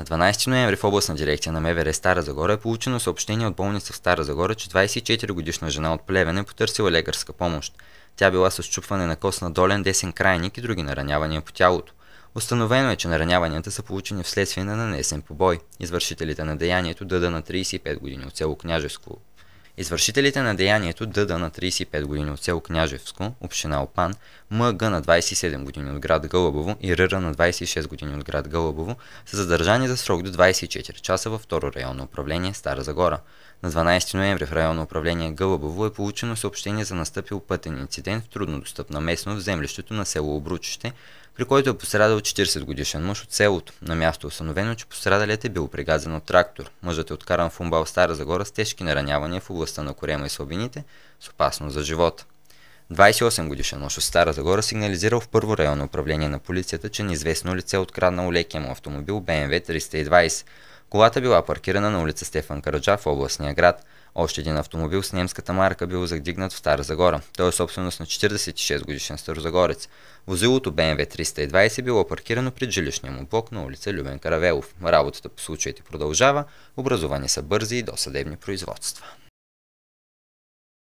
На 12 ноември в областна дирекция на МВР Стара Загора е получено съобщение от болница в Стара Загора, че 24-годишна жена от Плевен е потърсила лекарска помощ. Тя била с чупване на кост на долен десен крайник и други наранявания по тялото. Установено е, че нараняванията са получени вследствие на нанесен побой. Извършителите на деянието дъда на 35 години от село Княжеско, Извършителите на деянието ДД на 35 години от село Княжевско, община Опан, МГ на 27 години от град Гълъбово и РР на 26 години от град Гълъбово са задържани за срок до 24 часа във второ районно управление Стара Загора. На 12 ноември в районно управление Гълъбово е получено съобщение за настъпил пътен инцидент в труднодостъпна местност в землището на село Обручище, при който е пострадал 40 годишен мъж от селото. На място е установено, че пострадалият е бил пригазен от трактор. Мъжът е откаран в умбал Стара Загора с тежки наранявания в областта на корема и слабините с опасност за живота. 28 годишен мъж от Стара Загора сигнализирал в първо районно управление на полицията, че неизвестно лице е откраднало лекия му автомобил BMW 320. Колата била паркирана на улица Стефан Караджа в областния град. Още един автомобил с немската марка бил задигнат в Стара Загора. Той е собственост на 46 годишен старозагорец. Возилото BMW 320 е било паркирано пред жилищния му блок на улица Любен Каравелов. Работата по случаите продължава, образовани са бързи и досъдебни производства.